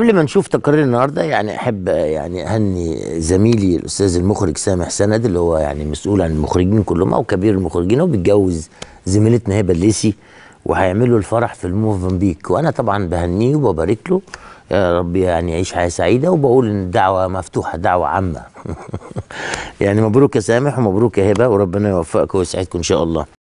قبل ما نشوف تقرير النهارده يعني احب يعني اهني زميلي الاستاذ المخرج سامح سند اللي هو يعني مسؤول عن المخرجين كلهم او كبير المخرجين هو بيتجوز زميلتنا هبه الليسي وهيعملوا الفرح في الموفنبيك وانا طبعا بهنيه وببارك له يا رب يعني يعيش حياه سعيده وبقول ان الدعوه مفتوحه دعوه عامه يعني مبروك يا سامح ومبروك يا هبه وربنا يوفقك ويسعدك ان شاء الله